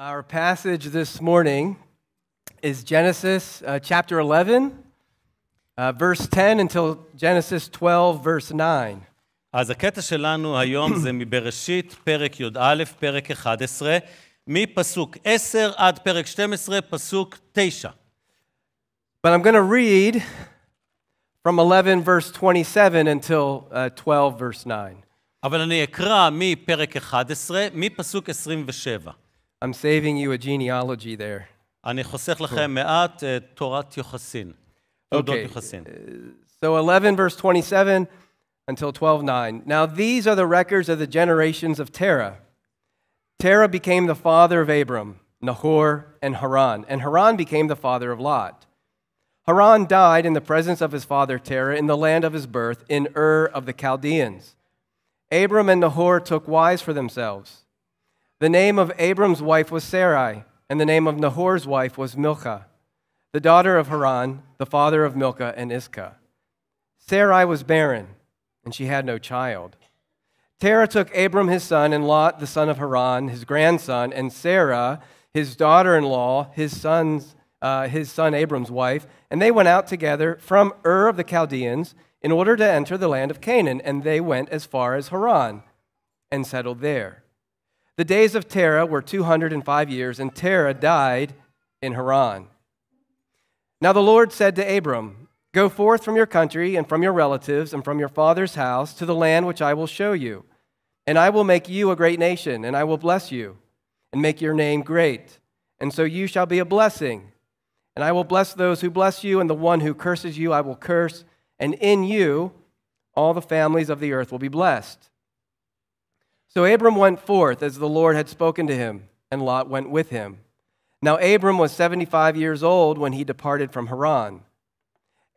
Our passage this morning is Genesis uh, chapter 11, uh, verse 10 until Genesis 12, verse 9. אז הקטע שלנו היום זה מבראשית, פרק י"א, פרק 11, מפסוק 10 עד פרק 12, פסוק 9. But I'm going to read from 11 verse 27 until uh, 12 verse 9. אבל אני אקרא מפרק 11, מפסוק 27. I'm saving you a genealogy there. אני חוסך לכם מעט תורת יוחסין. תעודות יוחסין. Uh, so 11 verse 27 until 12 9. Now these are the records of the generations of Terah. Terah became the father of Abram, Nahor, and Haran, and Haran became the father of Lot. Haran died in the presence of his father Terah in the land of his birth in Ur of the Chaldeans. Abram and Nahor took wives for themselves. The name of Abram's wife was Sarai, and the name of Nahor's wife was Milcah, the daughter of Haran, the father of Milcah and Iscah. Sarai was barren, and she had no child. Terah took Abram his son, and Lot the son of Haran, his grandson, and Sarah, his daughter in law, his uh, his son Abram's wife, and they went out together from Ur of the Chaldeans in order to enter the land of Canaan, and they went as far as Haran and settled there. The days of Terah were 205 years, and Terah died in Haran. Now the Lord said to Abram, Go forth from your country and from your relatives and from your father's house to the land which I will show you. And I will make you a great nation, and I will bless you, and make your name great. And so you shall be a blessing. And I will bless those who bless you, and the one who curses you I will curse. And in you all the families of the earth will be blessed. So Abram went forth as the Lord had spoken to him, and Lot went with him. Now Abram was 75 years old when he departed from Haran.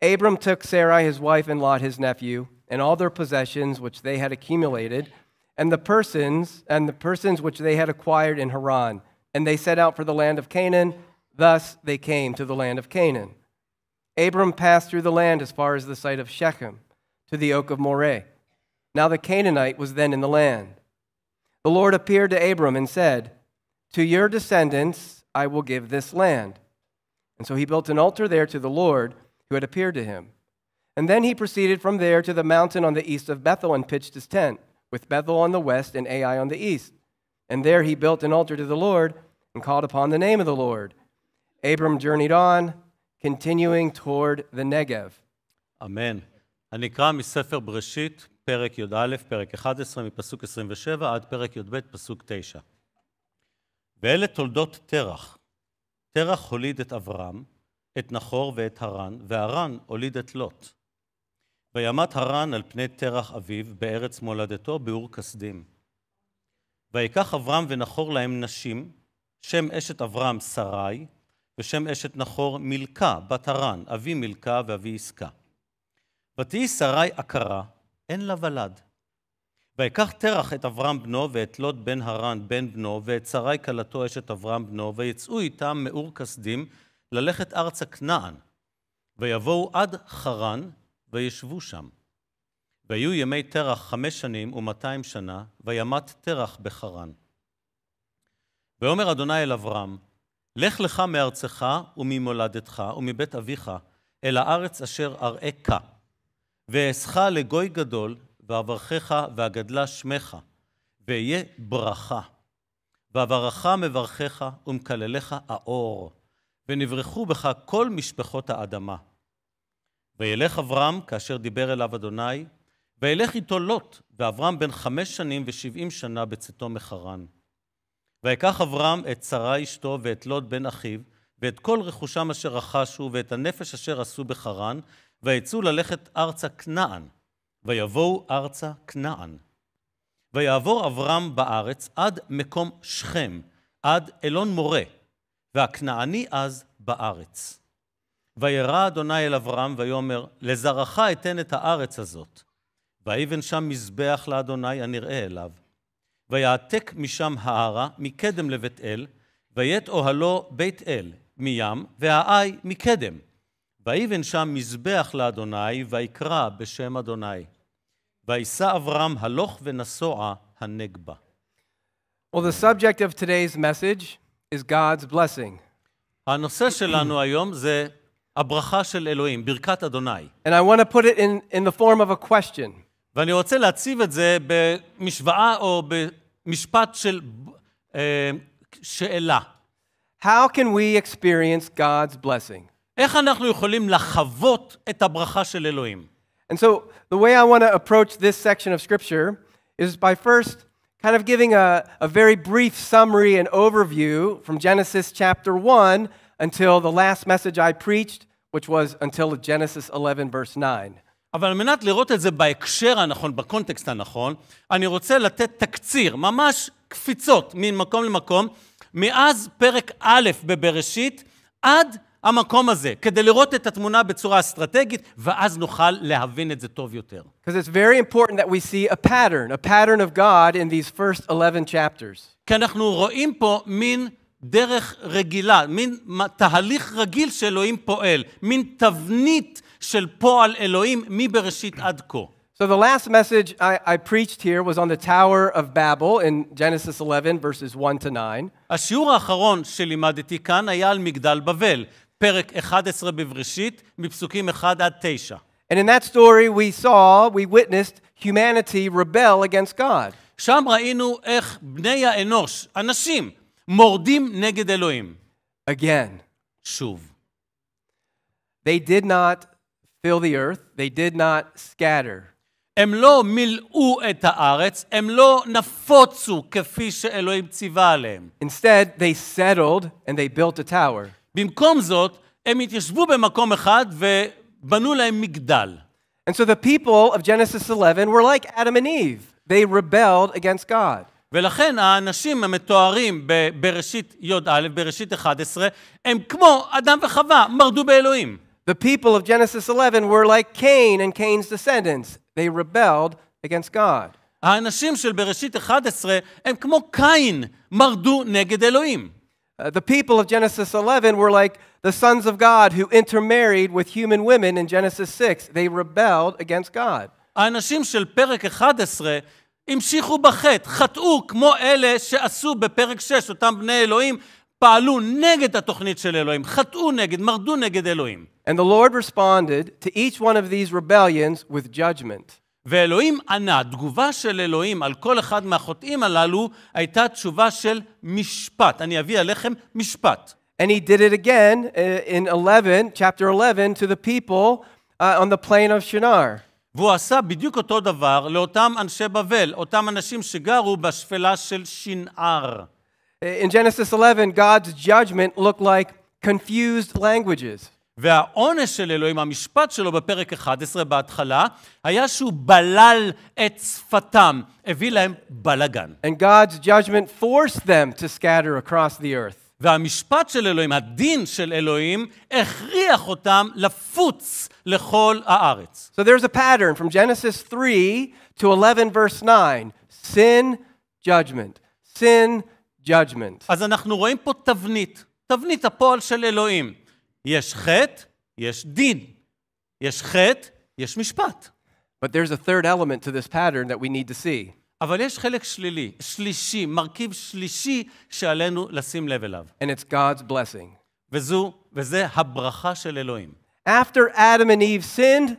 Abram took Sarai his wife and Lot his nephew, and all their possessions which they had accumulated, and the persons and the persons which they had acquired in Haran, and they set out for the land of Canaan. Thus they came to the land of Canaan. Abram passed through the land as far as the site of Shechem, to the oak of Moreh. Now the Canaanite was then in the land the Lord appeared to Abram and said, To your descendants I will give this land. And so he built an altar there to the Lord who had appeared to him. And then he proceeded from there to the mountain on the east of Bethel and pitched his tent, with Bethel on the west and Ai on the east. And there he built an altar to the Lord and called upon the name of the Lord. Abram journeyed on, continuing toward the Negev. Amen. פרק י"א, פרק 11, מפסוק 27 עד פרק י"ב, פסוק 9. ואלה תולדות תרח. תרח הוליד את אברהם, את נחור ואת הרן, והרן הוליד את לוט. וימת הרן על פני תרח אביו, בארץ מולדתו, באור כסדים. ויקח אברהם ונחור להם נשים, שם אשת אברהם שרי, ושם אשת נחור מילכה, בת הרן, אבי מילכה ואבי עסקה. ותהי שרי עקרה, אין לה ולד. ויקח תרח את אברהם בנו, ואת לוט בן הרן בן בנו, ואת שרי כלתו אשת אברהם בנו, ויצאו איתם מאור כסדים, ללכת ארצה כנען. ויבואו עד חרן, וישבו שם. ויהיו ימי תרח חמש שנים ומאתיים שנה, וימת תרח בחרן. ויאמר אדוני אל אברהם, לך לך מארצך וממולדתך ומבית אביך, אל הארץ אשר אראך. ואעשך לגוי גדול, ואברכך ואגדלה שמך, ואהיה ברכה. ואברך מברכך ומקללך האור, ונברכו בך כל משפחות האדמה. וילך אברהם, כאשר דיבר אליו אדוני, וילך איתו לוט, ואברהם בן חמש שנים ושבעים שנה בצאתו מחרן. ויקח אברהם את שרה אשתו ואת לוט בן אחיו, ואת כל רכושם אשר רכשו, ואת הנפש אשר עשו בחרן, ויצאו ללכת ארצה כנען, ויבואו ארצה כנען. ויעבור אברהם בארץ עד מקום שכם, עד אלון מורה, והכנעני אז בארץ. וירא אדוני אל אברהם ויאמר, לזרעך אתן את הארץ הזאת. ויבן שם מזבח לאדוני הנראה אליו. ויעתק משם הערה, מקדם לבית אל, וית אוהלו בית אל מים, והאי מקדם. ויבן שם מזבח לאדוני, ויקרא בשם אדוני. וישא אברהם הלוך ונסוע הנגבה. Well, the subject of today's message is God's blessing. הנושא שלנו היום זה הברכה של אלוהים, ברכת אדוני. And I want to put it in, in the form of a question. ואני רוצה להציב את זה במשוואה או במשפט של אה, שאלה. How can we experience God's blessing? איך אנחנו יכולים לחוות את הברכה של אלוהים? And so the way I want to approach this section of scripture is by first kind of giving a, a very brief summary and overview from Genesis chapter 1 until the last message I preached, which was until Genesis 11 verse 9. אבל על מנת לראות את זה בהקשר הנכון, בקונטקסט הנכון, אני רוצה לתת תקציר, ממש קפיצות ממקום למקום, מאז פרק א' בבראשית עד המקום הזה, כדי לראות את התמונה בצורה אסטרטגית, ואז נוכל להבין את זה טוב יותר. Because it's very important that we see a pattern, a pattern of God in these first 11 chapters. כי אנחנו רואים פה מין דרך רגילה, מין תהליך רגיל שאלוהים פועל, מין תבנית של פועל אלוהים מבראשית עד כה. So the last message I, I, preached here was on the Tower of Babel in Genesis 11 verses 1 to 9. השיעור האחרון שלימדתי כאן היה על מגדל בבל, פרק 11 בבראשית, מפסוקים 1 עד 9. And in that story we saw, we witnessed humanity rebel against God. שם ראינו איך בני האנוש, אנשים, מורדים נגד אלוהים. Again. שוב. They did not fill the earth, they did not scatter. הם לא מילאו את הארץ, הם לא נפוצו כפי שאלוהים ציווה עליהם. Instead, they settled and they built a tower. במקום זאת, הם התיישבו במקום אחד ובנו להם מגדל. And so the people of Genesis 11 were like Adam and Eve. They rebelled against God. ולכן האנשים המתוארים בבראשית י"א, בראשית 11, הם כמו אדם וחווה, מרדו באלוהים. The people of Genesis 11 were like Cain and Cain's descendants. They rebelled against God. האנשים של בראשית 11 הם כמו קין, מרדו נגד אלוהים. Uh, the people of Genesis 11 were like the sons of God who intermarried with human women in Genesis 6. They rebelled against God. האנשים של פרק 11 המשיכו בחטא, חטאו כמו אלה שעשו בפרק 6, אותם בני אלוהים, פעלו נגד התוכנית של אלוהים, חטאו נגד, מרדו נגד אלוהים. And the Lord responded to each one of these rebellions with judgment. ואלוהים ענה, התגובה של אלוהים על כל אחד מהחוטאים הללו הייתה תשובה של משפט. אני אביא עליכם משפט. And he did it again in 11, chapter 11, to the people uh, on the plain of Shinar. והוא עשה בדיוק אותו דבר לאותם אנשי בבל, אותם אנשים שגרו בשפלה של שנער. In Genesis 11, God's judgment looked like confused languages. והעונש של אלוהים, המשפט שלו בפרק 11 בהתחלה, היה שהוא בלל את שפתם, הביא להם בלאגן. והמשפט של אלוהים, הדין של אלוהים, הכריח אותם לפוץ לכל הארץ. So there's a pattern from Genesis 3 to 11 verse 9, sin, judgment, sin, judgment. אז אנחנו רואים פה תבנית, תבנית הפועל של אלוהים. יש חטא, יש דין. יש חטא, יש משפט. But there's a third element to this pattern that we need to see. אבל יש חלק שלילי, שלישי, מרכיב שלישי שעלינו לשים לב אליו. And it's God's blessing. וזו, וזה הברכה של אלוהים. After Adam and Eve sinned,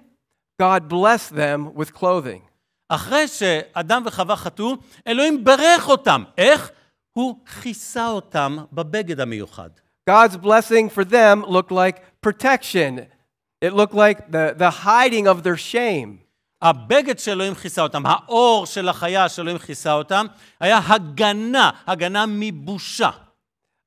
God blessed them with clothing. אחרי שאדם וחווה חטאו, אלוהים ברך אותם. איך? הוא כיסה אותם בבגד המיוחד. God's blessing for them looked like protection. It looked like the, the hiding of their shame. הבגד שאלוהים כיסה אותם, האור של החיה שאלוהים כיסה אותם, היה הגנה, הגנה מבושה.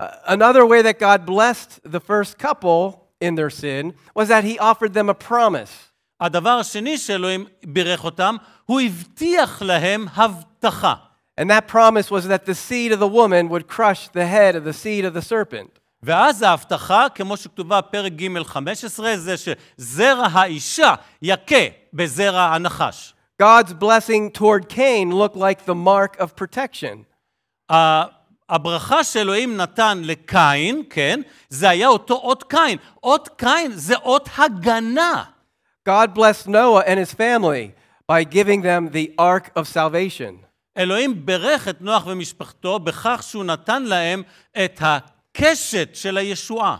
Uh, another way that God blessed the first couple in their sin was that he offered them a promise. הדבר השני שאלוהים בירך אותם, הוא הבטיח להם הבטחה. And that promise was that the seed of the woman would crush the head of the seed of the serpent. ואז ההבטחה, כמו שכתובה פרק ג' 15, זה שזרע האישה יכה בזרע הנחש. God's blessing toward Cain looked like the mark of protection. הברכה שאלוהים נתן לקין, כן, זה היה אותו אות קין. אות קין זה אות הגנה. God blessed Noah and his family by giving them the ark of salvation. אלוהים ברך את נוח ומשפחתו בכך שהוא נתן להם את ה... הקשת של הישועה.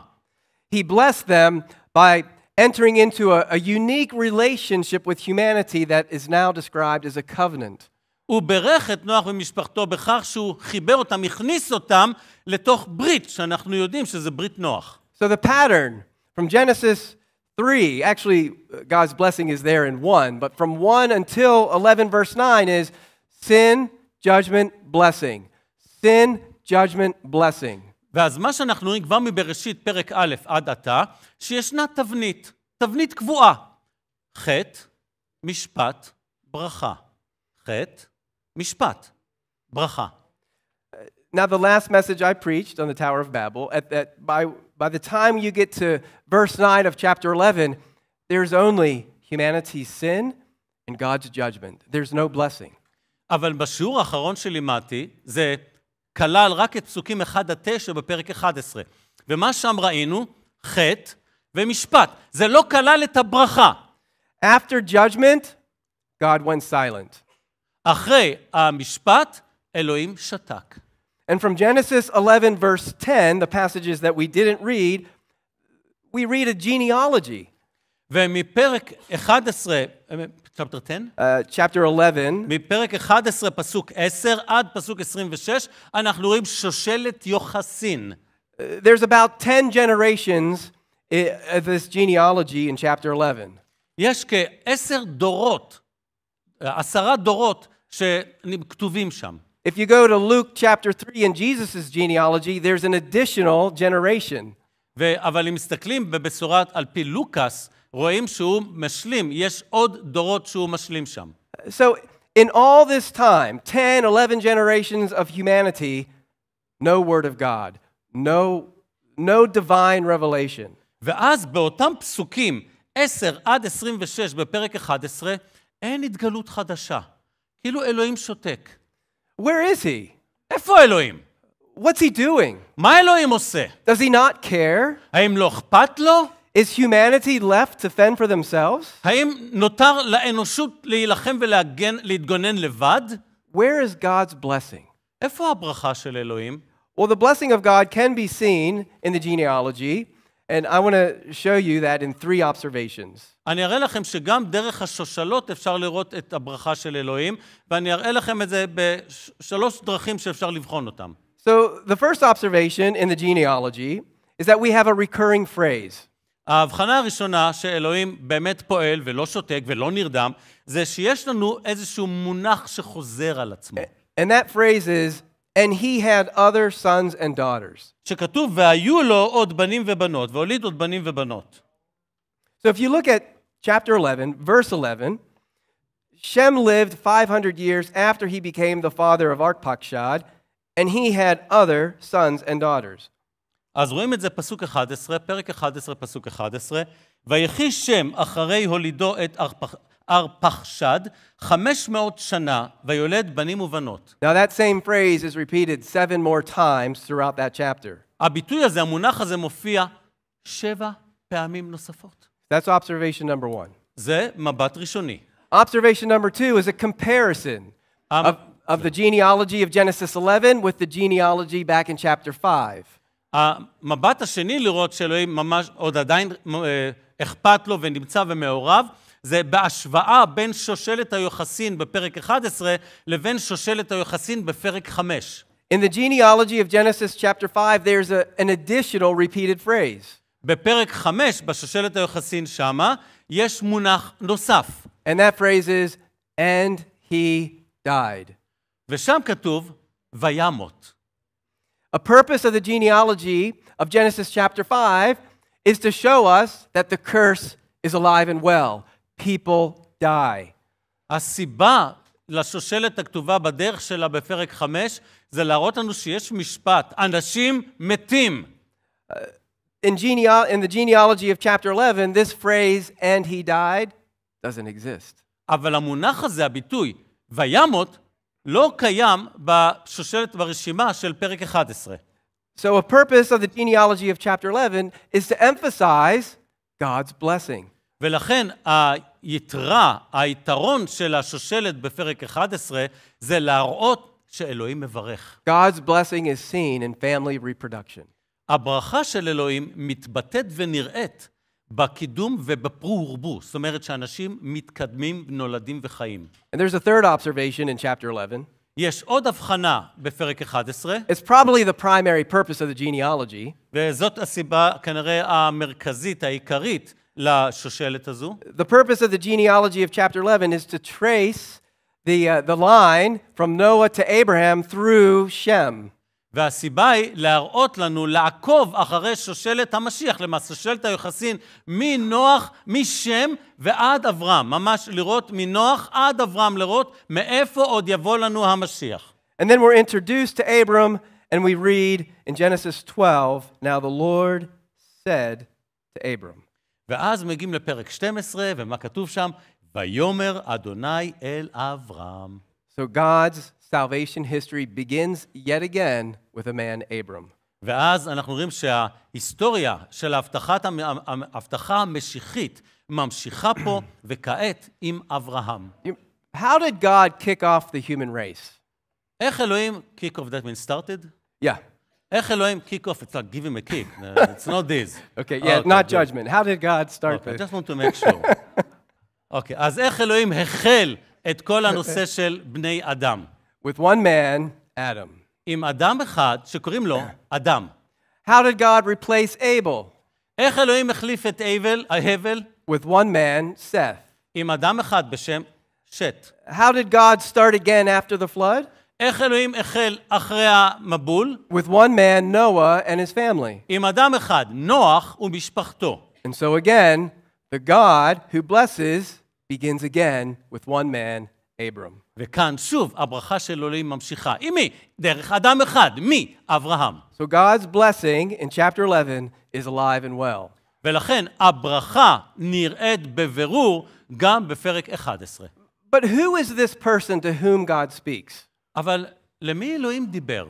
He blessed them by entering into a, a unique relationship with humanity that is now described as a covenant. הוא בירך את נוח ומשפחתו בכך שהוא חיבר אותם, הכניס אותם לתוך ברית, שאנחנו יודעים שזה ברית נוח. So the pattern from Genesis 3, actually God's blessing is there in 1, but from 1 until 11 verse 9 is sin, judgment, blessing. Sin, judgment, blessing. ואז מה שאנחנו רואים כבר מבראשית פרק א' עד עתה, שישנה תבנית, תבנית קבועה. חטא, משפט, ברכה. חטא, משפט, ברכה. Now, the last message I preached on the Tower of Babel, at that, by, by the time you get to verse 9 of chapter 11, there's only humanity's sin and God's judgment. There's no blessing. אבל בשיעור האחרון שלימדתי, זה כלל רק את פסוקים 1 עד 9 בפרק 11. ומה שם ראינו? חטא ומשפט. זה לא כלל את הברכה. After judgment, God went silent. אחרי המשפט, אלוהים שתק. And from Genesis 11, verse 10, the passages that we didn't read, we read a genealogy. ומפרק 11, chapter 10? Uh, chapter 11. מפרק 11, פסוק 10, עד פסוק 26, אנחנו רואים שושלת יוחסין. There's about 10 generations of this genealogy in chapter 11. יש כעשר דורות, עשרה דורות שכתובים שם. If you go to Luke chapter 3 in Jesus' genealogy, there's an additional generation. אבל אם מסתכלים בבשורת על פי לוקאס, רואים שהוא משלים, יש עוד דורות שהוא משלים שם. So in all this time, 10, 11 generations of humanity, no word of God, no, no divine revelation. ואז באותם פסוקים, 10 עד 26 בפרק 11, אין התגלות חדשה. כאילו אלוהים שותק. Where is he? איפה אלוהים? What's he doing? מה אלוהים עושה? Does he not care? האם לא אכפת לו? Is humanity left to fend for themselves? האם נותר לאנושות להילחם ולהגן, להתגונן לבד? Where is God's blessing? איפה הברכה של אלוהים? Well, the blessing of God can be seen in the genealogy, and I want to show you that in three observations. אני אראה לכם שגם דרך השושלות אפשר לראות את הברכה של אלוהים, ואני אראה לכם את זה בשלוש דרכים שאפשר לבחון אותם. So, the first observation in the genealogy is that we have a recurring phrase. ההבחנה הראשונה שאלוהים באמת פועל ולא שותק ולא נרדם, זה שיש לנו איזשהו מונח שחוזר על עצמו. And that phrase is, and he had other sons and daughters. שכתוב, והיו לו עוד בנים ובנות, והוליד עוד בנים ובנות. So if you look at chapter 11, verse 11, Shem lived 500 years after he became the father of Arpachshad, and he had other sons and daughters. אז רואים את זה פסוק 11, פרק 11, פסוק 11, ויחי שם אחרי הולידו את ארפחשד, 500 שנה, ויולד בנים ובנות. Now that same phrase is repeated seven more times throughout that chapter. הביטוי הזה, המונח הזה מופיע שבע פעמים נוספות. That's observation number one. זה מבט ראשוני. Observation number two is a comparison um, of, of the genealogy of Genesis 11 with the genealogy back in chapter 5. המבט השני לראות שאלוהים ממש עוד עדיין אה, אכפת לו ונמצא ומעורב, זה בהשוואה בין שושלת היוחסין בפרק 11 לבין שושלת היוחסין בפרק 5. In the genealogy of Genesis chapter 5 there's a, an additional repeated phrase. בפרק 5 בשושלת היוחסין שמה יש מונח נוסף. And that phrase is and he died. ושם כתוב וימות. A purpose of the genealogy of Genesis chapter 5 is to show us that the curse is alive and well. People die. הסיבה לשושלת הכתובה בדרך שלה בפרק 5 זה להראות לנו שיש משפט, אנשים מתים. Uh, in, geneal in the genealogy of chapter 11, this phrase, and he died, doesn't exist. אבל המונח הזה, הביטוי, וימות, לא קיים בשושלת, ברשימה של פרק 11. So a purpose of the genealogy of chapter 11 is to emphasize God's blessing. ולכן היתרה, היתרון של השושלת בפרק 11 זה להראות שאלוהים מברך. God's blessing is seen in family reproduction. הברכה של אלוהים מתבטאת ונראית בקידום ובפרו-ורבו, זאת אומרת שאנשים מתקדמים, נולדים וחיים. And there's a third observation in chapter 11. יש עוד הבחנה בפרק 11. It's probably the primary purpose of the genealogy. וזאת הסיבה כנראה המרכזית, העיקרית, לשושלת הזו. The purpose of the genealogy of chapter 11 is to trace the, uh, the line from Noah to Abraham through Shem. והסיבה היא להראות לנו לעקוב אחרי שושלת המשיח, למעשה שושלת היוחסין מנוח, משם ועד אברהם, ממש לראות מנוח עד אברהם, לראות מאיפה עוד יבוא לנו המשיח. And then we're introduced to Abram and we read in Genesis 12, now the Lord said to Abram. ואז מגיעים לפרק 12, ומה כתוב שם? ויאמר אדוני אל אברהם. So God's salvation history begins yet again with a man, Abram. ואז אנחנו רואים שההיסטוריה של ההבטחה המשיחית ממשיכה פה, וכעת עם אברהם. How did God kick off the human race? איך אלוהים, kick off that means started? Yeah. איך אלוהים, kick off, it's like give him a kick, it's not this. Okay, yeah, okay, not good. judgment. How did God start okay, this? I just want to make sure. אוקיי, okay, אז איך אלוהים החל את כל הנושא של בני אדם? with one man, Adam. עם אדם אחד שקוראים לו אדם. How did God replace Abel? איך אלוהים החליף את הבל, ההבל? With one man, Seth. עם אדם אחד בשם שת. How did God start again after the flood? איך אלוהים החל אחרי המבול? With one man, Noah and his family. עם אדם אחד, נוח ומשפחתו. And so again, the God who blesses begins again with one man, Abram. וכאן שוב הברכה של אלוהים ממשיכה. עם מי? דרך אדם אחד. מי? אברהם. So God's blessing in chapter 11 is alive and well. ולכן הברכה נראית בבירור גם בפרק 11. But who is this person to whom God speaks? אבל למי אלוהים דיבר?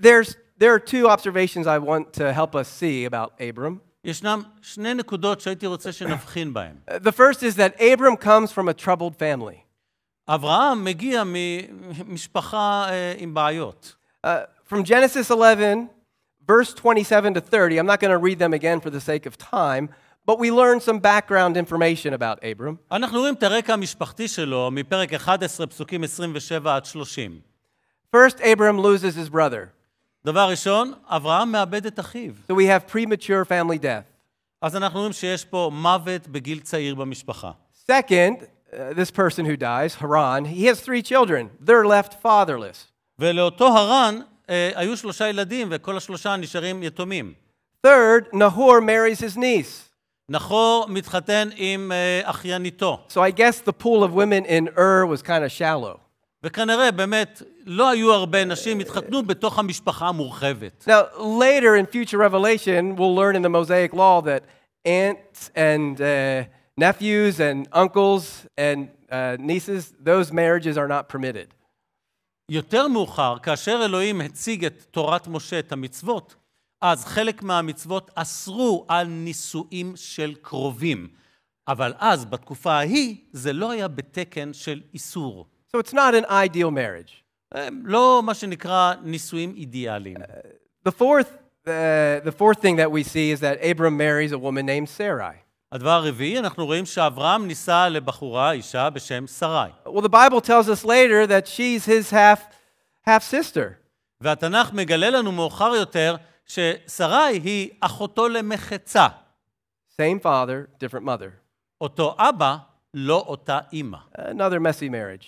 There's, there are two observations I want to help us see about Abram. ישנם שני נקודות שהייתי רוצה שנבחין The first is that Abram comes from a troubled family. אברהם מגיע ממשפחה עם בעיות. Uh, from Genesis 11, verse 27 to 30, I'm not going to read them again for the sake of time, but we learn some background information about Abram. אנחנו רואים את הרקע המשפחתי שלו מפרק 11, פסוקים 27 עד 30. First, Abram loses his brother. דבר ראשון, אברהם מאבד את אחיו. So we have premature family death. אז אנחנו רואים שיש פה מוות בגיל צעיר במשפחה. Second, uh, this person who dies, Haran, he has three children. They're left fatherless. Third, Nahor marries his niece. So I guess the pool of women in Ur was kind of shallow. וכנראה באמת לא היו הרבה נשים התחתנו בתוך המשפחה המורחבת. Now, later in future revelation, we'll learn in the Mosaic law that aunts and uh, nephews and uncles and uh, nieces, those marriages are not permitted. יותר מאוחר, כאשר אלוהים הציג את תורת משה, את המצוות, אז חלק מהמצוות אסרו על נישואים של קרובים. אבל אז, בתקופה ההיא, זה לא היה בתקן של איסור. So it's not an ideal marriage. לא מה שנקרא נישואים אידיאליים. Uh, the, fourth, uh, the fourth thing that we see is that Abram marries a woman named Sarai. הדבר הרביעי, אנחנו רואים שאברהם נישא לבחורה, אישה בשם שרי. Well, the Bible tells us later that she's his half, half sister. והתנ"ך מגלה לנו מאוחר יותר ששרי היא אחותו למחצה. Same father, different mother. אותו אבא, לא אותה אימא. Another messy marriage.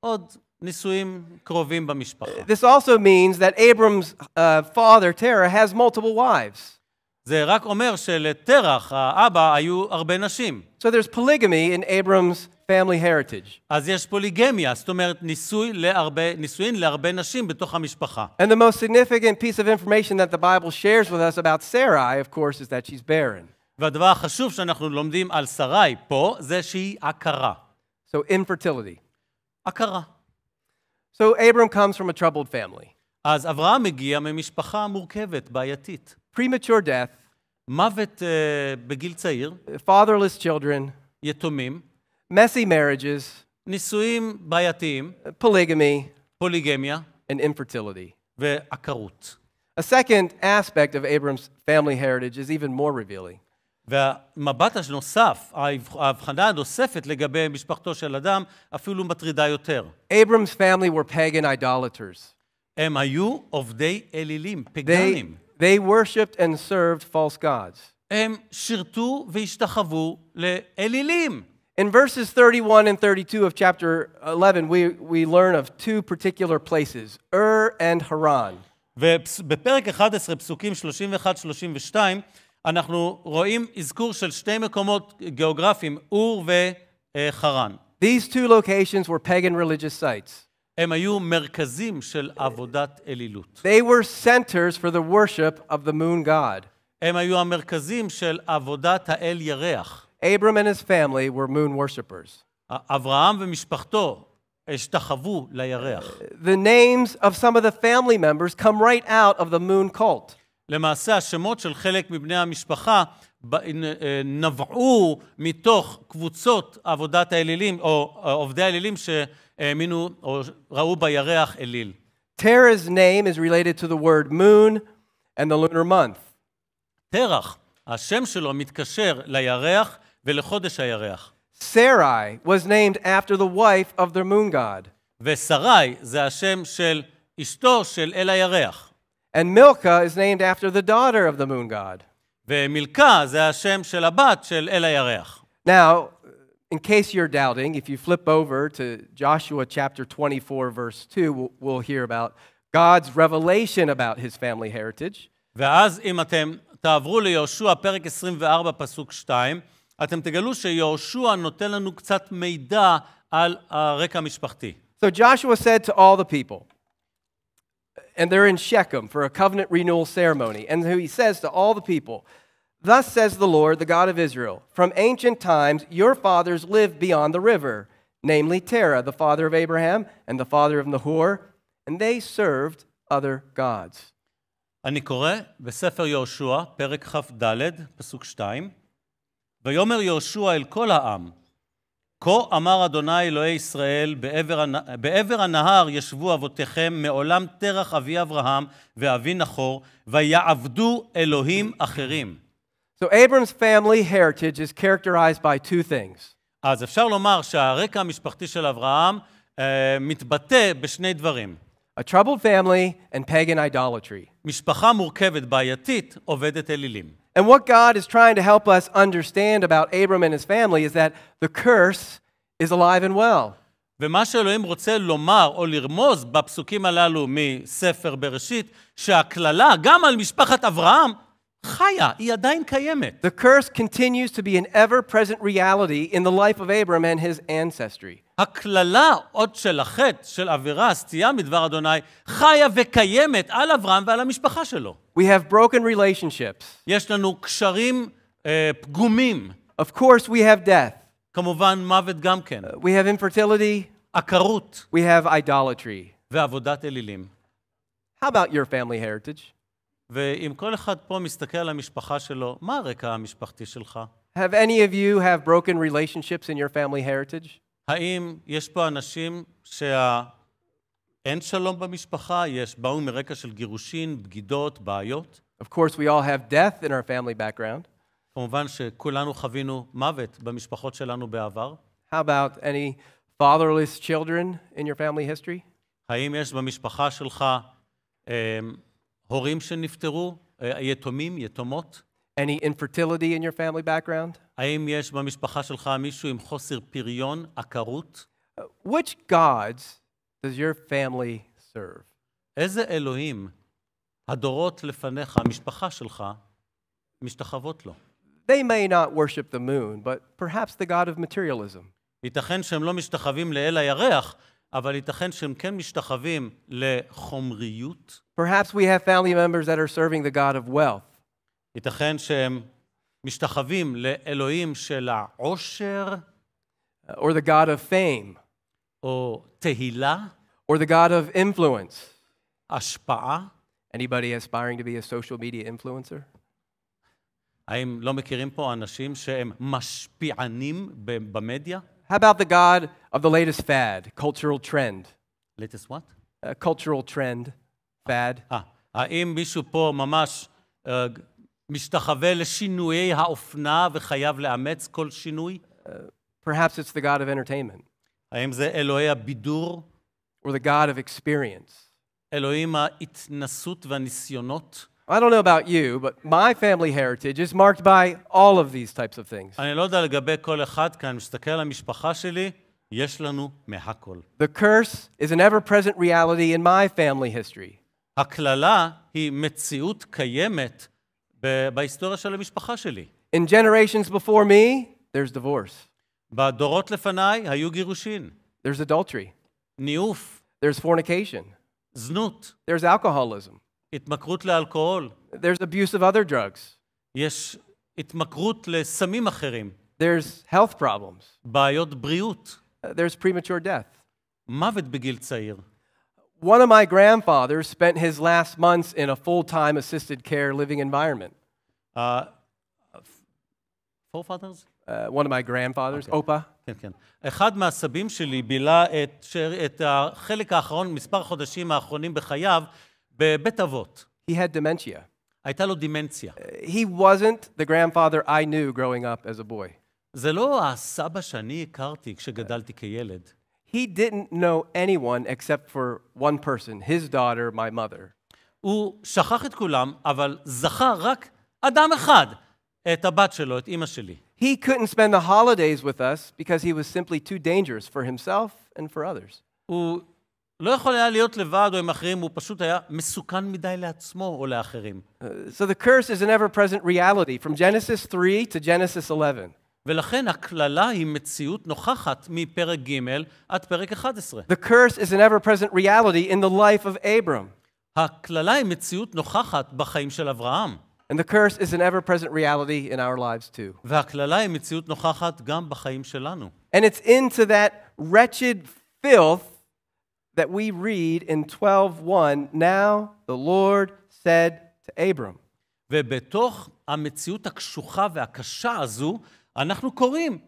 עוד נישואים קרובים במשפחה. This also means that Abram's uh, father, Terah, has multiple wives. זה רק אומר האבא, היו הרבה נשים. So there's polygamy in Abram's family heritage. אז יש פוליגמיה, זאת אומרת להרבה, להרבה נשים בתוך המשפחה. And the most significant piece of information that the Bible shares with us about Sarai, of course, is that she's barren. והדבר החשוב שאנחנו לומדים על שרי פה, זה שהיא עקרה. So infertility. עקרה. So Abram comes from a troubled family. אז אברהם מגיע ממשפחה מורכבת, בעייתית premature death, מוות uh, בגיל צעיר, fatherless children, יתומים, messy marriages, נישואים בעייתיים, polygamy, פוליגמיה, and infertility. ועקרות. A second aspect of Abram's family heritage is even more revealing. והמבט הנוסף, ההבחנה הנוספת לגבי משפחתו של אדם, אפילו מטרידה יותר. Abram's family were pagan idolaters. הם היו עובדי אלילים, פגאנים. They they worshipped and served false gods. הם שירתו והשתחוו לאלילים. In verses 31 and 32 of chapter 11, we, we learn of two particular places, Ur and Haran. ובפרק 11, פסוקים 31-32, אנחנו רואים אזכור של שתי מקומות גיאוגרפיים, אור וחרן. These two locations were pagan religious sites. הם היו מרכזים של עבודת אלילות. They were centers for the worship of the moon god. הם היו המרכזים של עבודת האל ירח. Abram and his family were moon worshippers. אברהם ומשפחתו השתחוו לירח. The names of some of the family members come right out of the moon cult. למעשה השמות של חלק מבני המשפחה נבעו מתוך קבוצות עבודת האלילים, או עובדי האלילים שהאמינו או ראו בירח אליל. name is related to the word moon and the lunar month. תרח, השם שלו מתקשר לירח ולחודש הירח. Sarai was named after the wife of the moon god. ושרי זה השם של אשתו של אל הירח. And Milcah is named after the daughter of the moon god. ומילכה זה השם של הבת של אל הירח. Now, in case you're doubting, if you flip over to Joshua chapter 24, verse 2, we'll, hear about God's revelation about his family heritage. ואז אם אתם תעברו ליהושע, פרק 24, פסוק 2, אתם תגלו שיהושע נותן לנו קצת מידע על הרקע המשפחתי. So Joshua said to all the people, and they're in Shechem for a covenant renewal ceremony. And who he says to all the people, Thus says the Lord, the God of Israel, from ancient times your fathers lived beyond the river, namely Terah, the father of Abraham and the father of Nahor, and they served other gods. אני קורא בספר יהושע, פרק כ"ד, פסוק 2, ויאמר יהושע אל כל העם, כה אמר אדוני אלוהי ישראל, בעבר, בעבר הנהר ישבו אבותיכם מעולם תרח אבי אברהם ואבי נחור, ויעבדו אלוהים אחרים. So Abram's family heritage is characterized by two things. אז אפשר לומר שהרקע המשפחתי של אברהם uh, מתבטא בשני דברים. A troubled family and pagan idolatry. משפחה מורכבת בעייתית עובדת אלילים. And what God is trying to help us understand about Abram and his family is that the curse is alive and well. ומה שאלוהים רוצה לומר או לרמוז בפסוקים הללו מספר בראשית, שהקללה גם על משפחת אברהם חיה, היא עדיין קיימת. The curse continues to be an ever-present reality in the life of Abram and his ancestry. הקללה עוד של החטא, של עבירה, סטייה מדבר אדוני, חיה וקיימת על אברהם ועל המשפחה שלו. We have broken relationships. יש לנו קשרים אה, פגומים. Of course we have death. כמובן מוות גם כן. Uh, we have infertility. עקרות. We have idolatry. ועבודת אלילים. How about your family heritage? ואם כל אחד פה מסתכל על המשפחה שלו, מה הרקע המשפחתי שלך? Have any of you have broken relationships in your family heritage? האם יש פה אנשים שאין שלום במשפחה, יש, באו מרקע של גירושין, בגידות, בעיות? Of course, we all have death in our family background. כמובן שכולנו חווינו מוות במשפחות שלנו בעבר. How about any fatherless children in your family history? האם יש במשפחה שלך אה, הורים שנפטרו, אה, יתומים, יתומות? Any infertility in your family background? Uh, which gods does your family serve? איזה אלוהים הדורות לפניך, המשפחה שלך, משתחוות לו? They may not worship the moon, but perhaps the god of materialism. ייתכן שהם לא משתחווים לאל הירח, אבל ייתכן שהם כן משתחווים לחומריות. Perhaps we have family members that are serving the god of wealth. ייתכן שהם משתחווים לאלוהים של העושר, or the God of fame, או תהילה, or the God of influence. השפעה. Anybody aspiring to be a social media influencer? האם לא מכירים פה אנשים שהם משפיענים במדיה? How about the God of the latest fad, cultural trend? Latest what? A cultural trend, fad. Ah, האם מישהו פה ממש משתחווה לשינויי האופנה וחייב לאמץ כל שינוי? Uh, perhaps it's the God of entertainment. האם זה אלוהי הבידור? Or the God of experience. אלוהים ההתנסות והניסיונות? I don't know about you, but my family heritage is marked by all of these types of things. אני לא יודע לגבי כל אחד כאן, מסתכל על המשפחה שלי, יש לנו מהכל. The curse is an ever-present reality in my family history. הקללה היא מציאות קיימת בהיסטוריה של המשפחה שלי. In generations before me, there's divorce. בדורות לפניי היו גירושין. There's adultery. ניאוף. There's fornication. זנות. There's alcoholism. התמכרות לאלכוהול. There's abuse of other drugs. יש התמכרות לסמים אחרים. There's health problems. בעיות בריאות. Uh, there's premature death. מוות בגיל צעיר one of my grandfathers spent his last months in a full time assisted care living environment. Uh, forefathers? Uh, one of my grandfathers, okay. Opa. כן, כן. אחד מהסבים שלי בילה את, שר, את החלק האחרון, מספר האחרונים בחייו, בבית אבות. He had dementia. הייתה לו דימנציה. Uh, he wasn't the grandfather I knew growing up as a boy. זה לא הסבא שאני הכרתי כשגדלתי כילד he didn't know anyone except for one person, his daughter, my mother. He couldn't spend the holidays with us because he was simply too dangerous for himself and for others. Uh, so the curse is an ever-present reality from Genesis 3 to Genesis 11. ולכן הקללה היא מציאות נוכחת מפרק ג' עד פרק 11. The curse is an ever-present reality in the life of Abram. הקללה היא מציאות נוכחת בחיים של אברהם. And the curse is an ever-present reality in our lives too. והקללה היא מציאות נוכחת גם בחיים שלנו. And it's into that wretched filth that we read in 12:1, now the Lord said to Abram. ובתוך המציאות הקשוחה והקשה הזו, אנחנו קוראים,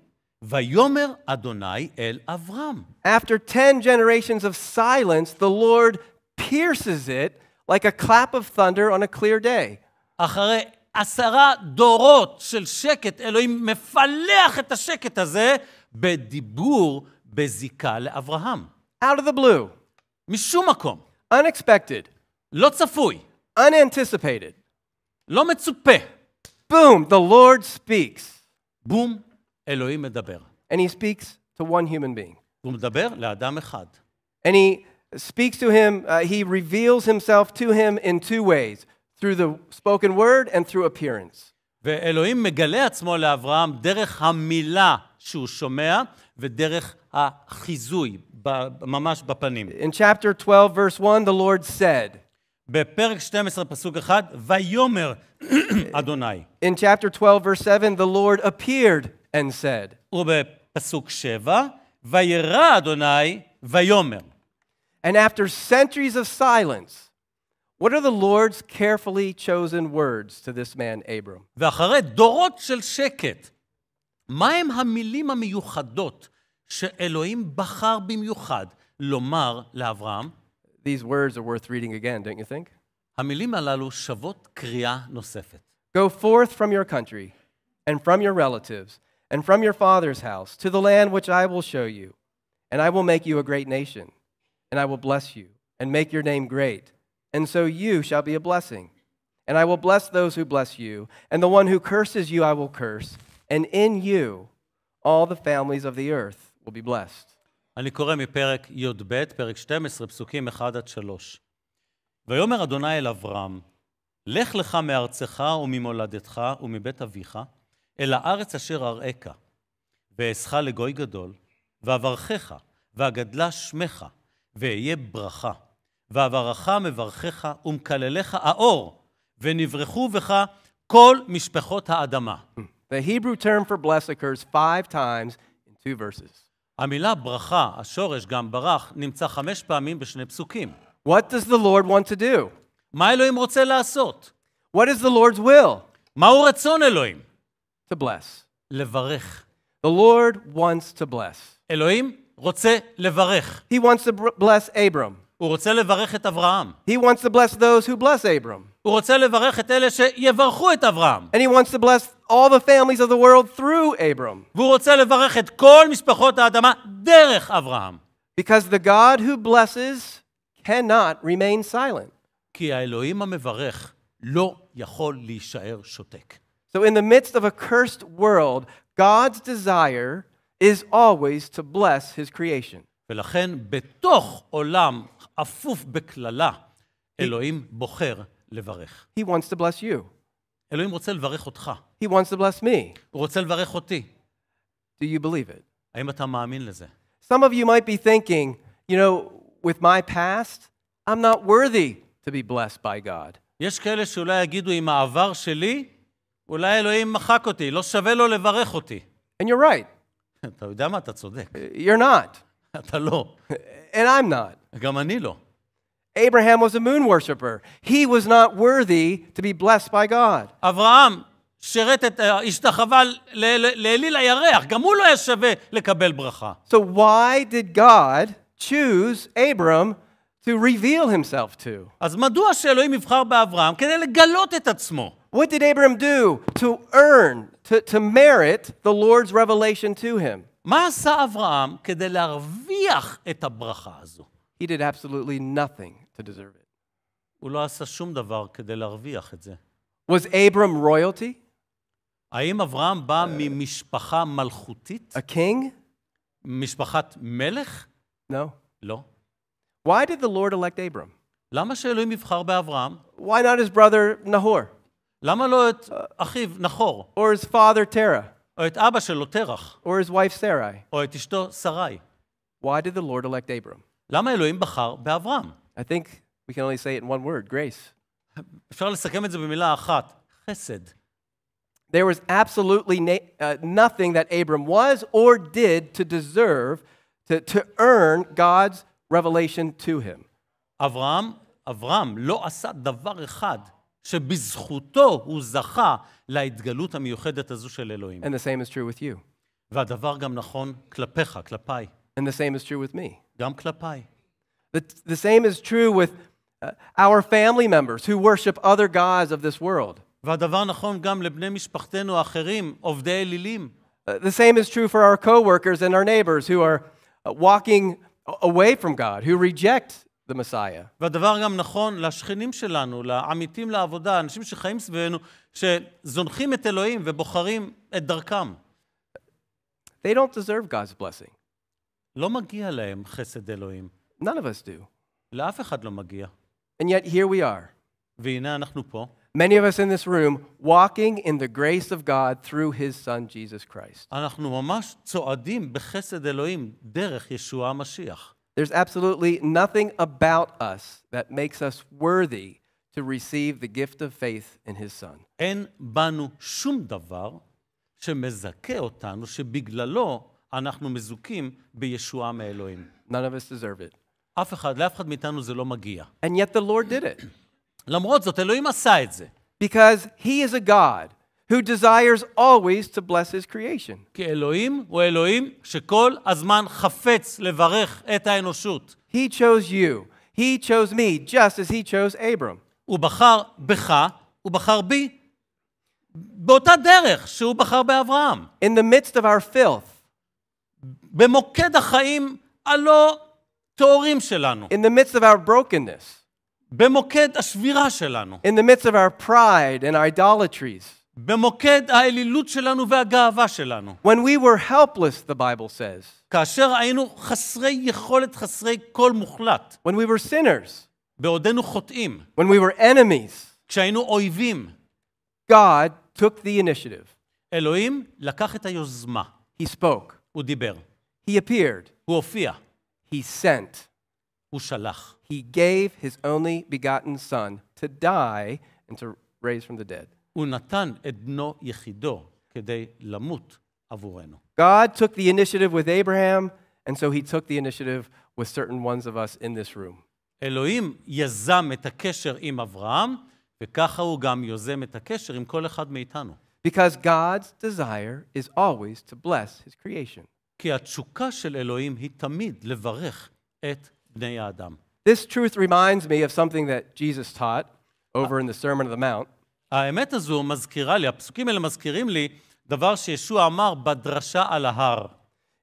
ויאמר אדוני אל אברהם. After 10 generations of silence, the Lord pierces it like a clap of thunder on a clear day. אחרי עשרה דורות של שקט, אלוהים מפלח את השקט הזה בדיבור, בזיקה לאברהם. Out of the blue. משום מקום. Unexpected. לא צפוי. Unanticipated. לא מצופה. Boom, the Lord speaks. בום, אלוהים מדבר. And he speaks to one human being. הוא מדבר לאדם אחד. And he speaks to him, uh, he reveals himself to him in two ways, through the spoken word and through appearance. ואלוהים מגלה עצמו לאברהם דרך המילה שהוא שומע ודרך החיזוי, ממש בפנים. In chapter 12 verse 1 the Lord said. בפרק 12 פסוק 1, ויאמר Adonai. In chapter 12, verse 7, the Lord appeared and said. And after centuries of silence, what are the Lord's carefully chosen words to this man, Abram? ואחרי דורות של שקט, מהם המילים המיוחדות שאלוהים בחר במיוחד לומר לאברהם? These words are worth reading again, don't you think? המילים הללו שוות קריאה נוספת. Go forth from your country and from your relatives and from your father's house to the land which I will show you, and I will make you a great nation, and I will bless you and make your name great, and so you shall be a blessing. And I will bless those who bless you, and the one who curses you I will curse, and in you all the families of the earth will be blessed. אני קורא מפרק י"ב, פרק 12, פסוקים 1 עד 3. ויאמר אדוני אל אברהם, לך לך מארצך וממולדתך ומבית אביך, אל הארץ אשר אראך, ואעשך לגוי גדול, ואברכך, ואגדלה שמך, ואהיה ברכה. ואברכה מברכך ומקללך האור, ונברכו בך כל משפחות האדמה. Hmm. The Hebrew term for bless occurs five times in two verses. המילה ברכה, השורש גם ברח, נמצא חמש פעמים בשני פסוקים. What does the Lord want to do? מה אלוהים רוצה לעשות? What is the Lord's will? מהו רצון אלוהים? To bless. לברך. The Lord wants to bless. אלוהים רוצה לברך. He wants to bless Abram. הוא רוצה לברך את אברהם. He wants to bless those who bless Abram. הוא רוצה לברך את אלה שיברכו את אברהם. And he wants to bless all the families of the world through Abram. והוא רוצה לברך את כל משפחות האדמה דרך אברהם. Because the God who blesses cannot remain silent. כי המברך לא יכול להישאר שותק. So in the midst of a cursed world, God's desire is always to bless his creation. ולכן בתוך עולם אפוף בקללה, אלוהים בוחר לברך. He wants to bless you. אלוהים רוצה לברך אותך. He wants to bless me. הוא רוצה לברך אותי. Do you believe it? האם אתה מאמין לזה? Some of you might be thinking, you know, with my past, I'm not worthy to be blessed by God. יש כאלה שאולי יגידו, עם העבר שלי, אולי אלוהים מחק אותי, לא שווה לו לברך אותי. And you're right. אתה יודע מה? אתה צודק. You're not. אתה לא. And I'm not. גם אני לא. Abraham was a moon worshiper. He was not worthy to be blessed by God. אברהם שירת את, השתחווה לאליל הירח, גם הוא לא היה שווה לקבל ברכה. So why did God choose Abram to reveal himself to? אז מדוע שאלוהים יבחר באברהם? כדי לגלות את עצמו. What did Abram do to earn, to, to merit the Lord's revelation to him? מה עשה אברהם כדי להרוויח את הברכה הזו? He did absolutely nothing to deserve it. הוא לא עשה שום דבר כדי להרוויח את זה. Was Abram royalty? האם אברהם בא ממשפחה מלכותית? A king? משפחת מלך? No? לא. Why did the Lord elect Abram? Lama שאלוהים יבחר באברהם? Why not his brother Nahor? Lama לא את אחיו נחור? Or his father Terah? Or את aba שלו Terach? Or his wife Sarai? או את אשתו Sarai? Why did the Lord elect Abram? Lama אלוהים בחר באברהם? I think we can only say it in one word, grace. אפשר לסכם את זה במילה אחת, חסד. There was absolutely uh, nothing that Abram was or did to deserve to, to earn God's revelation to him. Avram, Avram, lo עשה davar echad. And the same is true with you. And the same is true with me. The, the same is true with uh, our family members who worship other gods of this world. Uh, the same is true for our coworkers and our neighbors who are walking away from God, who reject the Messiah. והדבר גם נכון לשכנים שלנו, לעמיתים לעבודה, אנשים שחיים סביבנו, שזונחים את אלוהים ובוחרים את דרכם. They don't deserve God's blessing. לא מגיע להם חסד אלוהים. None of us do. לאף אחד לא מגיע. And yet here we are. והנה אנחנו פה many of us in this room, walking in the grace of God through his son Jesus Christ. There's absolutely nothing about us that makes us worthy to receive the gift of faith in his son. None of us deserve it. And yet the Lord did it. למרות זאת, אלוהים עשה את זה. Because he is a God who desires always to bless his creation. כי אלוהים הוא אלוהים שכל הזמן חפץ לברך את האנושות. He chose you. He chose me just as he chose Abram. הוא בחר בך, הוא בחר בי, באותה דרך שהוא בחר באברהם. In the midst of our filth. במוקד החיים הלא טהורים שלנו. In the midst of our brokenness. במוקד השבירה שלנו. In the midst of our pride and idolatries. במוקד האלילות שלנו והגאווה שלנו. When we were helpless, the Bible says. כאשר היינו חסרי יכולת, חסרי כל מוחלט. When we were sinners. בעודנו חוטאים. When we were enemies. כשהיינו אויבים. God took the initiative. אלוהים לקח את היוזמה. He spoke. הוא דיבר. He appeared. הוא הופיע. He sent. הוא שלח. He gave his only begotten son to die and to raise from the dead. הוא נתן את בנו יחידו כדי למות עבורנו. God took the initiative with Abraham, and so he took the initiative with certain ones of us in this room. אלוהים יזם את הקשר עם אברהם, וככה הוא גם יוזם את הקשר עם כל אחד מאיתנו. Because God's desire is always to bless his creation. כי התשוקה של אלוהים היא תמיד לברך את Bnei Adam. This truth reminds me of something that Jesus taught over in the Sermon of the Mount. האמת הזו מזכירה לי, הפסוקים האלה מזכירים לי דבר שישוע אמר בדרשה על ההר.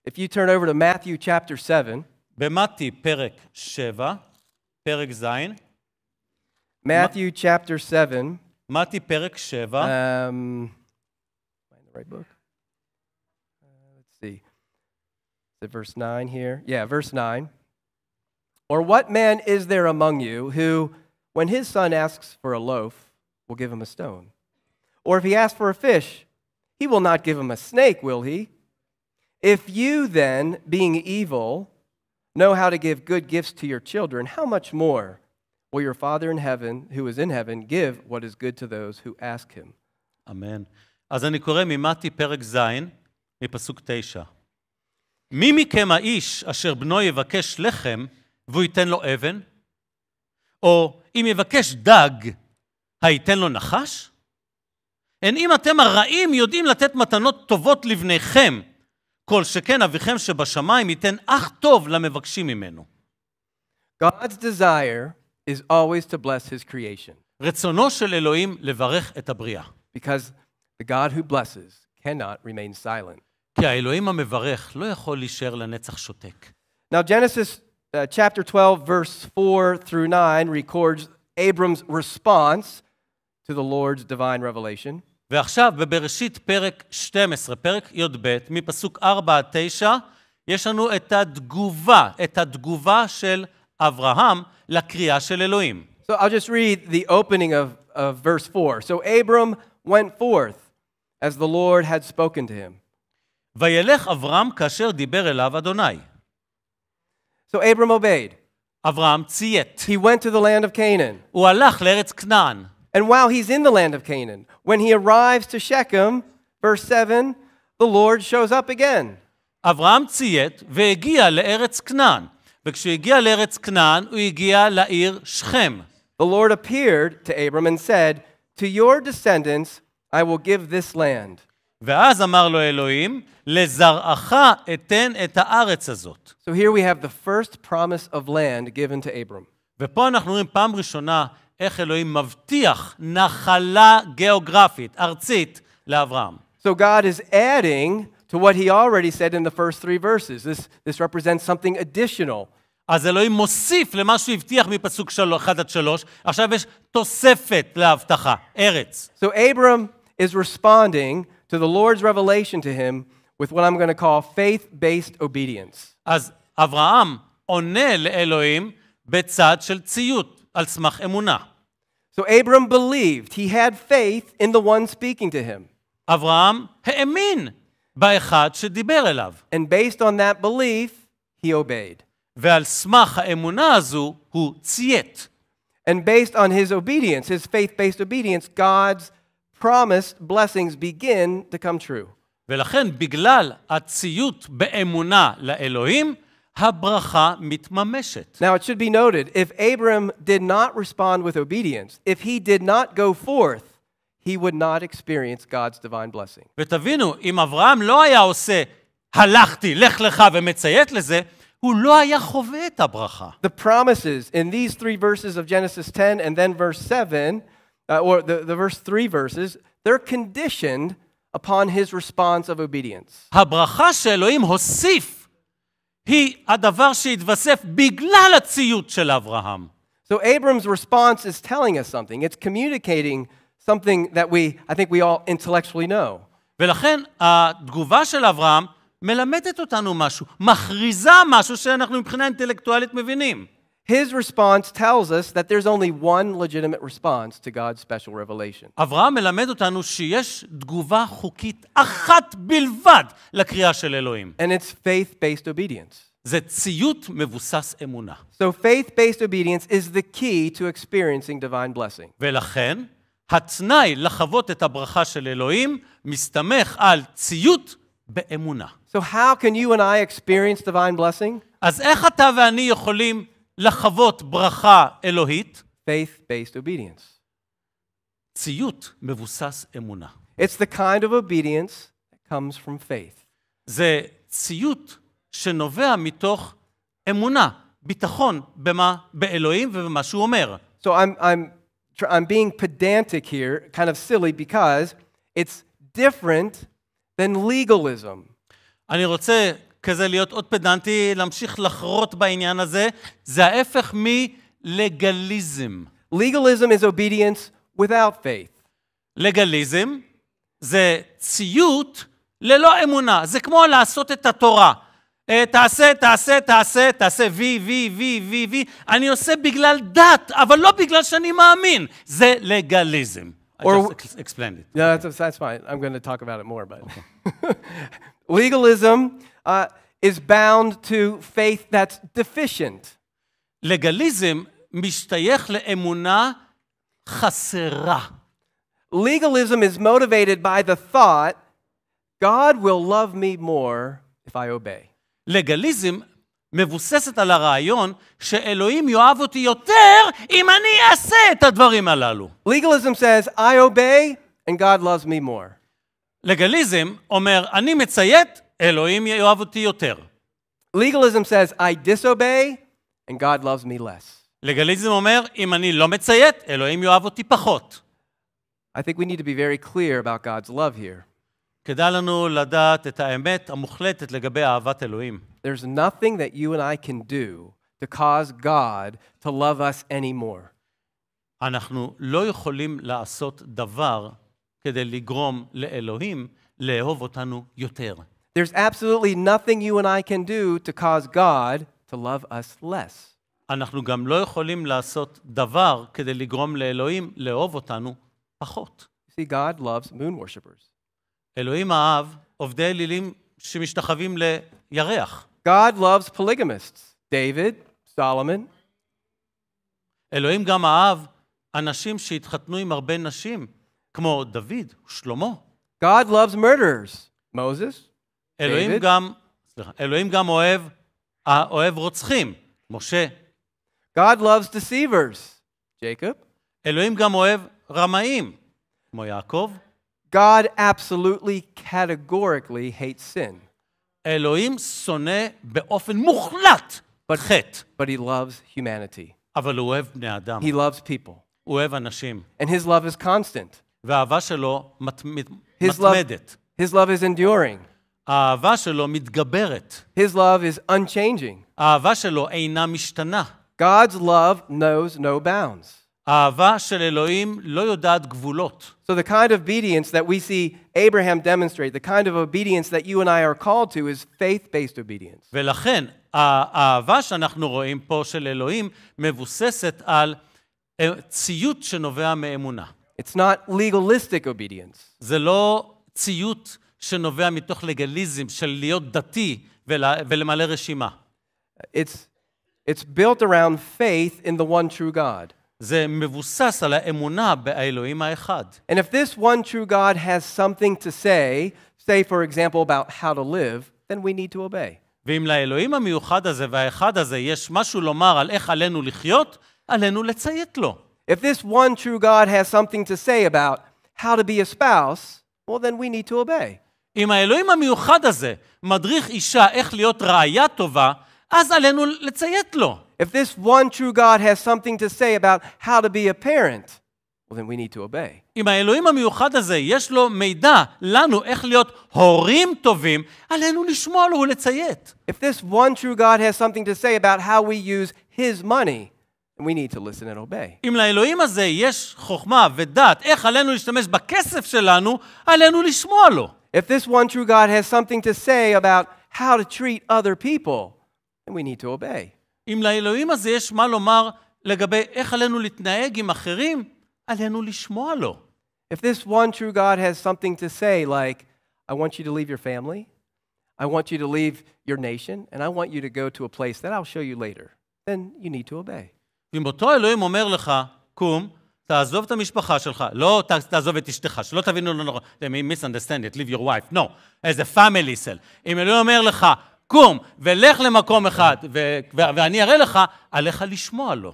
If you turn over to Matthew chapter 7, במתי פרק 7, פרק ז', Matthew chapter 7, מתי פרק 7, um, right book. Uh, let's see. Is it verse 9 here? Yeah, verse 9. Or what man is there among you who, when his son asks for a loaf, will give him a stone? Or if he asks for a fish, he will not give him a snake, will he? If you then, being evil, know how to give good gifts to your children, how much more will your Father in heaven, who is in heaven, give what is good to those who ask him? Amen. אז אני קורא ממתי פרק ז', מפסוק 9. מי מכם האיש אשר בנו יבקש לחם, והוא ייתן לו אבן? או אם יבקש דג, הייתן לו נחש? הן אם אתם הרעים יודעים לתת מתנות טובות לבניכם, כל שכן אביכם שבשמיים ייתן אך טוב למבקשים ממנו. God's desire is always to bless his creation. רצונו של אלוהים לברך את הבריאה. Because the God who blesses cannot remain silent. כי האלוהים המברך לא יכול להישאר לנצח שותק. Now Genesis uh, chapter 12, verse 4 through 9 records Abram's response to the Lord's divine revelation. ועכשיו בבראשית פרק 12, פרק י"ב, מפסוק 4 עד 9, יש לנו את התגובה, את התגובה של אברהם לקריאה של אלוהים. So I'll just read the opening of, of verse 4. So Abram went forth as the Lord had spoken to him. וילך אברהם כאשר דיבר אליו אדוני. So Abram obeyed. Avram ציית. He went to the land of Canaan. הוא הלך לארץ כנען. And while he's in the land of Canaan, when he arrives to Shechem, verse 7, the Lord shows up again. אברהם ציית והגיע לארץ כנען. וכשהגיע לארץ כנען, הוא הגיע לעיר שכם. The Lord appeared to Abram and said, To your descendants I will give this land. ואז אמר לו אלוהים, לזרעך אתן את הארץ הזאת. So here we have the first promise of land given to Abram. ופה אנחנו רואים פעם ראשונה איך אלוהים מבטיח נחלה גיאוגרפית, ארצית, לאברהם. So God is adding to what he already said in the first three verses. This, this represents something additional. אז אלוהים מוסיף למה שהוא הבטיח מפסוק 1 עד 3, עכשיו יש תוספת להבטחה, ארץ. So Abram is responding to the Lord's revelation to him with what I'm going to call faith-based obedience. אז אברהם עונה לאלוהים בצד של ציות, על סמך אמונה. So Abram believed, he had faith in the one speaking to him. אברהם האמין באחד שדיבר אליו. And based on that belief, he obeyed. ועל סמך האמונה הזו הוא ציית. And based on his obedience, his faith-based obedience, God's promised blessings begin to come true. ולכן בגלל הציות באמונה לאלוהים, הברכה מתממשת. Now it should be noted, if Abram did not respond with obedience, if he did not go forth, he would not experience God's divine blessing. ותבינו, אם אברהם לא היה עושה, הלכתי, לך לך ומציית לזה, הוא לא היה חווה את הברכה. The promises in these three verses of Genesis 10 and then verse 7, uh, or the, the verse 3 verses, they're conditioned upon his response of obedience. הברכה שאלוהים הוסיף היא הדבר שהתווסף בגלל הציות של אברהם. So Abram's response is telling us something. It's communicating something that we, I think we all intellectually know. ולכן התגובה של אברהם מלמדת אותנו משהו, מכריזה משהו שאנחנו מבחינה אינטלקטואלית מבינים. His response tells us that there's only one legitimate response to God's special revelation. אברהם מלמד אותנו שיש תגובה חוקית אחת בלבד לקריאה של אלוהים. And it's faith-based obedience. זה ציות מבוסס אמונה. So faith-based obedience is the key to experiencing divine blessing. ולכן, התנאי לחוות את הברכה של אלוהים מסתמך על ציות באמונה. So how can you and I experience divine blessing? אז איך אתה ואני יכולים לחוות ברכה אלוהית. Faith-based obedience. ציות מבוסס אמונה. It's the kind of obedience that comes from faith. זה ציות שנובע מתוך אמונה, ביטחון במה, באלוהים ובמה שהוא אומר. So I'm, I'm, I'm being pedantic here, kind of silly, because it's different than legalism. אני רוצה כזה להיות עוד פדנטי, להמשיך לחרות בעניין הזה. זה ההפך מלגליזם. Legalism is obedience without faith. לגליזם זה ציות ללא אמונה. זה כמו לעשות את התורה. אה, תעשה, תעשה, תעשה, תעשה וי, וי, וי, וי, וי. אני עושה בגלל דת, אבל לא בגלל שאני מאמין. זה לגליזם. Or, I just explained it. No, that's, that's fine. I'm going to talk about it more, but okay. legalism uh, is bound to faith that's deficient. לגליזם משתייך לאמונה חסרה. Legalism is motivated by the thought, God will love me more if I obey. לגליזם מבוססת על הרעיון שאלוהים יאהב אותי יותר אם אני אעשה את הדברים הללו. Legalism says, I obey and God loves me more. לגליזם אומר, אני מציית אלוהים יאהב אותי יותר. Legalism says, I disobey and God loves me less. לגליזם אומר, אם אני לא מציית, אלוהים יאהב אותי פחות. I think we need to be very clear about God's love here. כדאי לנו לדעת את האמת המוחלטת לגבי אהבת אלוהים. There's nothing that you and I can do to cause God to love us anymore. אנחנו לא יכולים לעשות דבר כדי לגרום לאלוהים לאהוב אותנו יותר. There's absolutely nothing you and I can do to cause God to love us less. אנחנו גם לא יכולים לעשות דבר כדי לגרום לאלוהים לאהוב אותנו פחות. See, God loves moon worshippers. אלוהים אהב עובדי אלילים שמשתחווים לירח. God loves polygamists, David, Solomon. אלוהים גם אהב אנשים שהתחתנו עם הרבה נשים, כמו דוד God loves murderers, Moses. אלוהים גם, סליחה, אלוהים גם אוהב, אוהב רוצחים, משה. God loves deceivers, Jacob. אלוהים גם אוהב רמאים, כמו יעקב. God absolutely categorically hates sin. אלוהים שונא באופן מוחלט but, חטא. But he loves humanity. אבל הוא אוהב בני אדם. He loves people. הוא אוהב אנשים. And his love is constant. והאהבה שלו מת, מת, his מתמדת. Love, his love is enduring. האהבה שלו מתגברת. His love is unchanging. האהבה שלו אינה משתנה. God's love knows no bounds. האהבה של אלוהים לא יודעת גבולות. So the kind of obedience that we see Abraham demonstrate, the kind of obedience that you and I are called to is faith-based obedience. ולכן, האהבה שאנחנו רואים פה של אלוהים מבוססת על ציות שנובע מאמונה. It's not legalistic obedience. זה לא ציות שנובע מתוך לגליזם של להיות דתי ולמלא רשימה. It's, it's built around faith in the one true God. זה מבוסס על האמונה באלוהים האחד. And if this one true God has something to say, say for example about how to live, then we need to obey. ואם לאלוהים המיוחד הזה והאחד הזה יש משהו לומר על איך עלינו לחיות, עלינו לציית לו. If this one true God has something to say about how to be a spouse, well then we need to obey. אם האלוהים המיוחד הזה מדריך אישה איך להיות ראייה טובה, אז עלינו לציית לו. If this one true God has something to say about how to be a parent, well then we need to obey. אם האלוהים המיוחד הזה יש לו מידע לנו איך להיות הורים טובים, עלינו לשמוע לו ולציית. If this one true God has something to say about how we use his money, we need to listen and obey. אם לאלוהים הזה יש חוכמה ודת איך עלינו להשתמש בכסף שלנו, עלינו לשמוע לו. If this one true God has something to say about how to treat other people, then we need to obey. אם לאלוהים הזה יש מה לומר לגבי איך עלינו להתנהג עם אחרים, עלינו לשמוע לו. If this one true God has something to say, like, I want you to leave your family, I want you to leave your nation, and I want you to go to a place that I'll show you later, then you need to obey. אותו אלוהים אומר לך, קום, תעזוב את המשפחה שלך, לא תעזוב את אשתך, שלא תבינו לא נכון, misunderstand it, leave your wife, no, as a family cell. אם אלוהים אומר לך, קום ולך למקום אחד, ואני אראה לך, עליך לשמוע לו.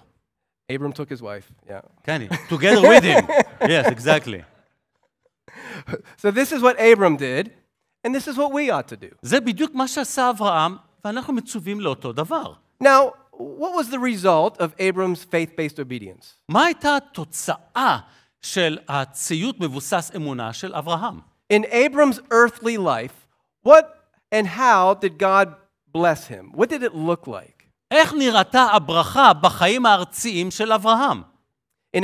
Abram took his wife, yeah. כן, together with him, yes, exactly. So this is what Abram did, and this is what we ought to do. זה בדיוק מה שעשה אברהם, ואנחנו מצווים לאותו דבר. Now, what was the result of Abram's faith-based obedience? In Abram's earthly life, what and how did God bless him? What did it look like? In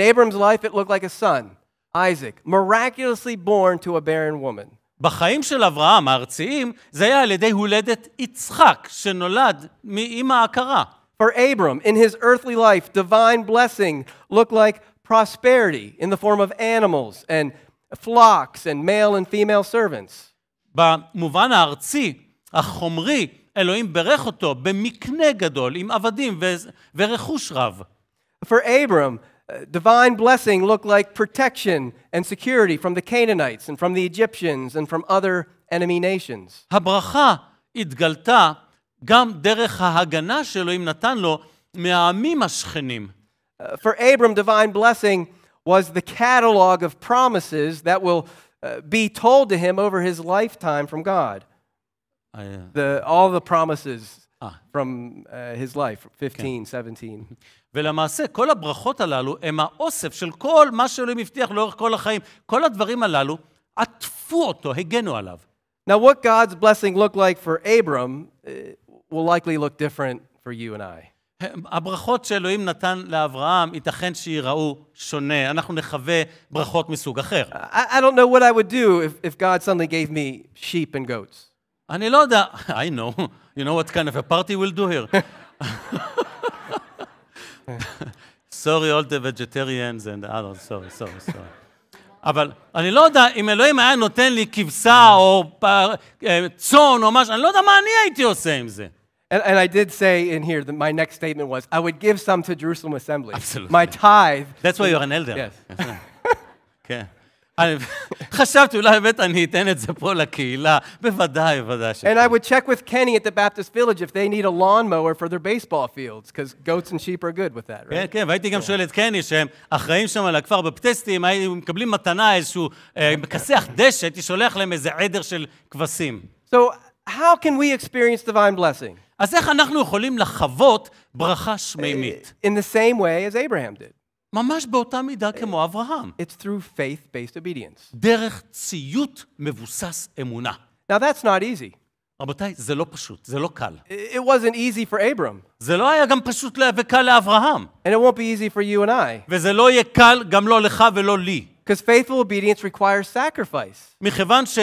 Abram's life, it looked like a son, Isaac, miraculously born to a barren woman. בחיים של אברהם הארציים, זה היה על ידי הולדת יצחק, שנולד מאימא עקרה. For Abram, in his earthly life, divine blessing looked like prosperity in the form of animals and flocks and male and female servants. במובן הארצי, החומרי, אלוהים ברך אותו במקנה גדול עם עבדים ורכוש רב. For Abram, uh, divine blessing looked like protection and security from the Canaanites and from the Egyptians and from other enemy nations. הברכה התגלתה גם דרך ההגנה שאלוהים נתן לו מהעמים השכנים. Uh, for Abram, divine blessing was the catalog of promises that will uh, be told to him over his lifetime from God. Ah, the, all the promises ah. from uh, his life, 15, 17. ולמעשה, כל הברכות הללו הם האוסף של כל מה שאלוהים הבטיח לאורך כל החיים. כל הדברים הללו עטפו אותו, הגנו עליו. Now, what God's blessing looked like for Abram will likely look different for you and I. הברכות שאלוהים נתן לאברהם, ייתכן שייראו שונה. אנחנו נחווה ברכות מסוג אחר. I, I don't know what I would do if, if God suddenly gave me sheep and goats. אני לא יודע, I know, you know what kind of a party we'll do here. sorry, all the vegetarians and others, sorry, sorry, sorry. אבל אני לא יודע אם אלוהים היה נותן לי כבשה או צאן או משהו, אני לא יודע מה אני הייתי עושה עם זה. And, and, I did say in here that my next statement was, I would give some to Jerusalem Assembly. Absolutely. My tithe. That's why you're an elder. Yes. כן. חשבתי אולי באמת אני אתן את זה פה לקהילה, בוודאי, בוודאי שכן. And I would check with Kenny at the Baptist Village if they need a lawnmower for their baseball fields, because goats and sheep are good with that, right? כן, כן, והייתי גם שואל את קני, שהם אחראים שם על הכפר בפטסטים, היו מקבלים מתנה איזשהו מכסח דשא, הייתי שולח להם איזה עדר של כבשים. So, how can we experience divine blessing? אז איך אנחנו יכולים לחוות ברכה שמימית? In the same way as Abraham did. ממש באותה מידה כמו אברהם. It's through faith-based obedience. דרך ציות מבוסס אמונה. Now that's not easy. רבותיי, זה לא פשוט, זה לא קל. It wasn't easy for Abram. זה לא היה גם פשוט וקל לאברהם. And it won't be easy for you and I. וזה לא יהיה קל גם לא לך ולא לי. Because faithful obedience requires sacrifice. מכיוון ש...